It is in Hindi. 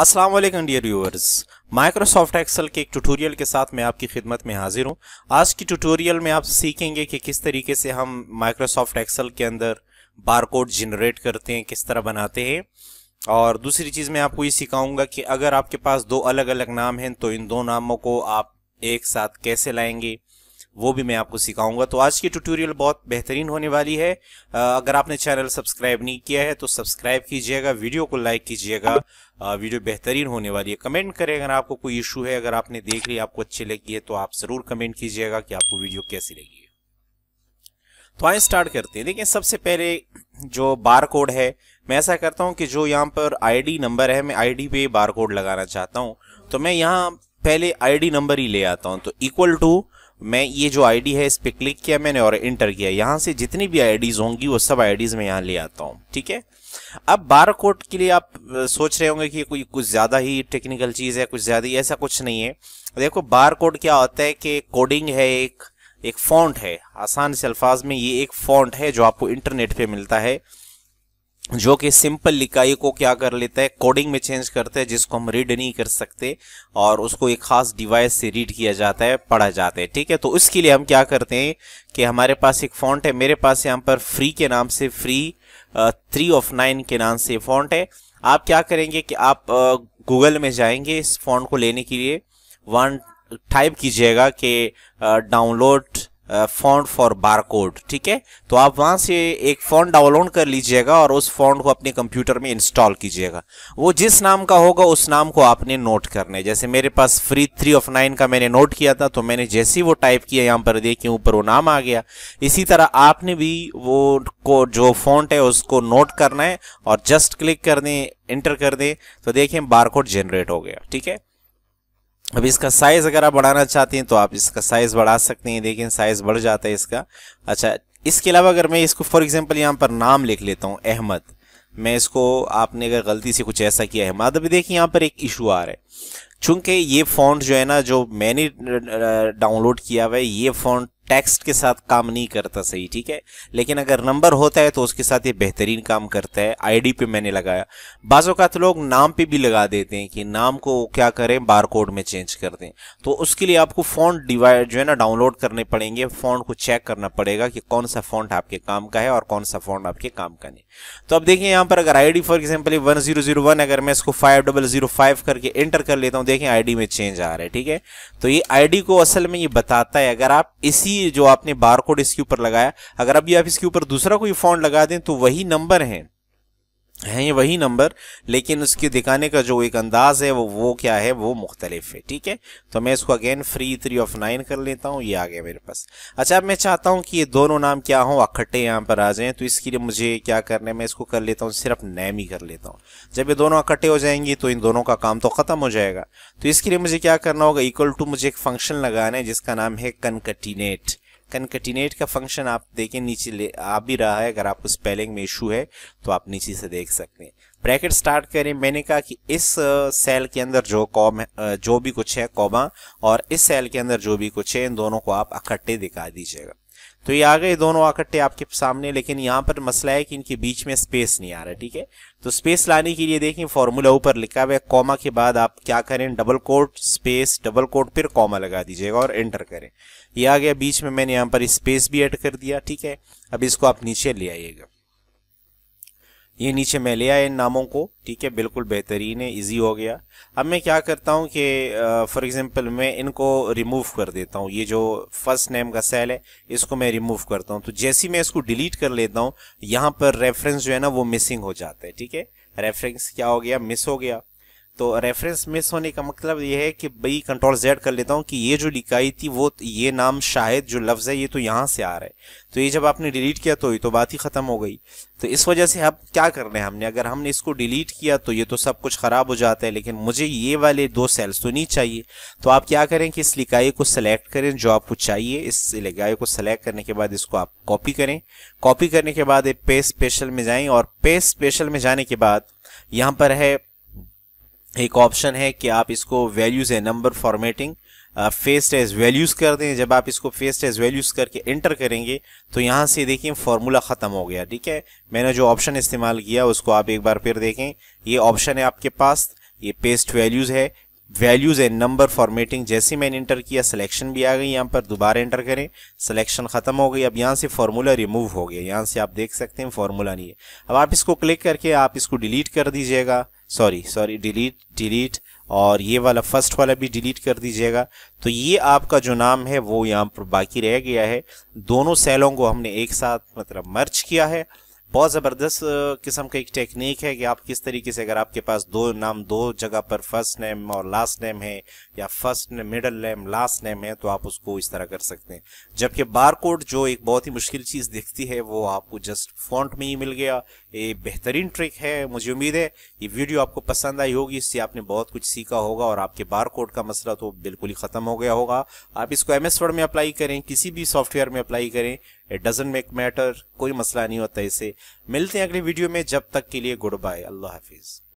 अस्सलाम वालेकुम डियर व्यूअर्स माइक्रोसॉफ्ट एक्सेल के एक ट्यूटोरियल के साथ मैं आपकी खिदमत में हाजिर हूं आज की ट्यूटोरियल में आप सीखेंगे कि किस तरीके से हम माइक्रोसॉफ्ट एक्सेल के अंदर बारकोड जनरेट करते हैं किस तरह बनाते हैं और दूसरी चीज़ मैं आपको ये सिखाऊंगा कि अगर आपके पास दो अलग अलग नाम हैं तो इन दो नामों को आप एक साथ कैसे लाएंगे वो भी मैं आपको सिखाऊंगा तो आज की ट्यूटोरियल बहुत बेहतरीन होने वाली है अगर आपने चैनल सब्सक्राइब नहीं किया है तो सब्सक्राइब कीजिएगा वीडियो को लाइक कीजिएगा वीडियो बेहतरीन होने वाली है कमेंट करें अगर आपको कोई इशू है अगर आपने देख ली आपको अच्छी लगी है तो आप ज़रूर कमेंट कीजिएगा कि आपको वीडियो कैसी लगी है तो आए स्टार्ट करते हैं देखिए सबसे पहले जो बार कोड है मैं ऐसा करता हूँ कि जो यहाँ पर आईडी नंबर है मैं आईडी पे बार कोड लगाना चाहता हूँ तो मैं यहाँ पहले आईडी नंबर ही ले आता हूँ तो इक्वल टू मैं ये जो आईडी है इस पर क्लिक किया मैंने और इंटर किया यहाँ से जितनी भी आईडीज होंगी वो सब आईडीज मैं यहाँ ले आता हूँ ठीक है अब बार कोड के लिए आप सोच रहे होंगे कि कोई कुछ ज़्यादा ही टेक्निकल चीज़ है कुछ ज़्यादा ही ऐसा कुछ नहीं है देखो बार कोड क्या होता है कि कोडिंग है एक एक फॉन्ट है आसान से अल्फाज में ये एक फॉन्ट है जो आपको इंटरनेट पे मिलता है जो कि सिंपल इकाई को क्या कर लेता है कोडिंग में चेंज करता है जिसको हम रीड नहीं कर सकते और उसको एक खास डिवाइस से रीड किया जाता है पढ़ा जाता है ठीक है तो इसके लिए हम क्या करते हैं कि हमारे पास एक फॉन्ट है मेरे पास यहाँ पर फ्री के नाम से फ्री थ्री ऑफ नाइन के नाम से फॉन्ट है आप क्या करेंगे कि आप गूगल में जाएंगे इस फॉन्ट को लेने के लिए वन टाइप कीजिएगा कि डाउनलोड फॉन्ट फॉर बारकोड ठीक है तो आप वहां से एक फोन डाउनलोड कर लीजिएगा और उस फोन को अपने कंप्यूटर में इंस्टॉल कीजिएगा वो जिस नाम का होगा उस नाम को आपने नोट करना है जैसे मेरे पास फ्री थ्री ऑफ नाइन का मैंने नोट किया था तो मैंने जैसे ही वो टाइप किया यहाँ पर देखिए ऊपर वो नाम आ गया इसी तरह आपने भी वो को जो फॉन्ट है उसको नोट करना है और जस्ट क्लिक कर दें इंटर कर दें तो देखें बार जनरेट हो गया ठीक है अब इसका साइज़ अगर आप बढ़ाना चाहते हैं तो आप इसका साइज़ बढ़ा सकते हैं लेकिन साइज़ बढ़ जाता है इसका अच्छा इसके अलावा अगर मैं इसको फॉर एग्जांपल यहाँ पर नाम लिख लेता हूँ अहमद मैं इसको आपने अगर गलती से कुछ ऐसा किया है अहमद अभी देखिए यहाँ पर एक इशू आ रहा है चूंकि ये फ़ॉन्ट जो है ना जो मैंने डाउनलोड किया हुआ है ये फ़ॉन्ट टेक्स्ट के साथ काम नहीं करता सही ठीक है लेकिन अगर नंबर होता है तो उसके साथ ये बेहतरीन काम करता है आईडी पे मैंने लगाया बाज़ात तो लोग नाम पे भी लगा देते हैं कि नाम को क्या करें बार कोड में चेंज कर दें तो उसके लिए आपको फ़ॉन्ट डिवाइड जो है ना डाउनलोड करने पड़ेंगे फ़ॉन्ट को चेक करना पड़ेगा कि कौन सा फ़ॉन्ट आपके काम का है और कौन सा फ़ॉन्ट आपके काम का नहीं तो अब देखिए यहाँ पर अगर I for example one zero zero अगर मैं इसको फाइव डबल जीरो फाइव करके एंटर कर लेता हूँ देखें आई में चेंज आ रहा है ठीक है तो ये आई को असल में ये बताता है अगर आप इसी जो आपने बार कोड इसके ऊपर लगाया अगर अभी आप इसके ऊपर दूसरा कोई फॉन्ट लगा दें तो वही नंबर है हैं ये वही नंबर लेकिन उसकी दिखाने का जो एक अंदाज है वो वो क्या है वो मुख्तलिफ है ठीक है तो मैं इसको again free three of nine कर लेता हूँ ये आ गया मेरे पास अच्छा अब मैं चाहता हूँ कि ये दोनों नाम क्या हों इकट्ठे यहाँ पर आ जाएं तो इसके लिए मुझे क्या करना है मैं इसको कर लेता हूँ सिर्फ नैम ही कर लेता हूँ जब ये दोनों इकट्ठे हो जाएंगे तो इन दोनों का काम तो ख़त्म हो जाएगा तो इसके लिए मुझे क्या करना होगा इक्वल टू मुझे एक फंक्शन लगाना है जिसका नाम है कनकटिनेट कनकटिनेट का फंक्शन आप देखें नीचे ले आ भी रहा है अगर आपको स्पेलिंग में इशू है तो आप नीचे से देख सकते हैं ब्रैकेट स्टार्ट करें मैंने कहा कि इस सेल के अंदर जो कॉम जो भी कुछ है कॉमा और इस सेल के अंदर जो भी कुछ है इन दोनों को आप इकट्ठे दिखा दीजिएगा तो ये आ गए दोनों आकट्ठे आपके सामने लेकिन यहाँ पर मसला है कि इनके बीच में स्पेस नहीं आ रहा ठीक है तो स्पेस लाने के लिए देखें फॉर्मूला ऊपर लिखा हुआ है कॉमा के बाद आप क्या करें double quote space double quote फिर कॉमा लगा दीजिएगा और एंटर करें ये आ गया बीच में मैंने यहाँ पर स्पेस भी एड कर दिया ठीक है अब इसको आप नीचे ले आइएगा ये नीचे मैं ले आया इन नामों को ठीक है बिल्कुल बेहतरीन है इजी हो गया अब मैं क्या करता हूँ कि फॉर एग्जांपल मैं इनको रिमूव कर देता हूँ ये जो फर्स्ट नेम का सेल है इसको मैं रिमूव करता हूँ तो जैसे मैं इसको डिलीट कर लेता हूँ यहाँ पर रेफरेंस जो है ना वो मिसिंग हो जाता है ठीक है रेफरेंस क्या हो गया मिस हो गया तो रेफरेंस मिस होने का मतलब ये है कि भाई कंट्रोल जेड कर लेता हूँ कि ये जो लिखाई थी वो ये नाम शायद जो लफ्ज़ है ये तो यहाँ से आ रहा है तो ये जब आपने डिलीट किया तो ये तो बात ही ख़त्म हो गई तो इस वजह से अब क्या कर रहे हैं हमने अगर हमने इसको डिलीट किया तो ये तो सब कुछ ख़राब हो जाता है लेकिन मुझे ये वाले दो सेल्स तो नहीं चाहिए तो आप क्या करें कि इस लिखाई को सिलेक्ट करें जो आपको चाहिए इस लिखाई को सिलेक्ट करने के बाद इसको आप कॉपी करें कॉपी करने के बाद पे स्पेशल में जाएँ और पे स्पेशल में जाने के बाद यहाँ पर है एक ऑप्शन है कि आप इसको वैल्यूज़ है number formatting paste as values कर दें जब आप इसको फेस्ट एज वैल्यूज़ करके एंटर करेंगे तो यहाँ से देखिए फार्मूला ख़त्म हो गया ठीक है मैंने जो ऑप्शन इस्तेमाल किया उसको आप एक बार फिर देखें ये ऑप्शन है आपके पास ये पेस्ट वैल्यूज़ है वैल्यूज़ एंड नंबर फॉर्मेटिंग जैसे मैंने इंटर किया सिलेक्शन भी आ गई यहाँ पर दोबारा एंटर करें सिलेक्शन ख़त्म हो गई अब यहाँ से फार्मूला रिमूव हो गया यहाँ से आप देख सकते हैं फार्मूला नहीं है अब आप इसको क्लिक करके आप इसको डिलीट कर दीजिएगा सॉरी सॉरी डिलीट डिलीट और ये वाला फर्स्ट वाला भी डिलीट कर दीजिएगा तो ये आपका जो नाम है वो यहाँ पर बाकी रह गया है दोनों सेलों को हमने एक साथ मतलब मर्च किया है बहुत ज़बरदस्त किस्म का एक टेक्निक है कि आप किस तरीके से अगर आपके पास दो नाम दो जगह पर फर्स्ट नेम और लास्ट नेम है या first name middle name last name है तो आप उसको इस तरह कर सकते हैं जबकि बार कोड जो एक बहुत ही मुश्किल चीज़ दिखती है वो आपको जस्ट फॉन्ट में ही मिल गया ये बेहतरीन ट्रिक है मुझे उम्मीद है ये वीडियो आपको पसंद आई होगी इससे आपने बहुत कुछ सीखा होगा और आपके बार कोड का मसला तो बिल्कुल ही ख़त्म हो गया होगा आप इसको एम एस वर्ड में अप्लाई करें किसी भी सॉफ्टवेयर में अप्लाई करें इट डजेंट मेक मैटर कोई मसला नहीं होता इसे मिलते हैं अगले वीडियो में जब तक के लिए गुड बाय अल्लाह हाफिज़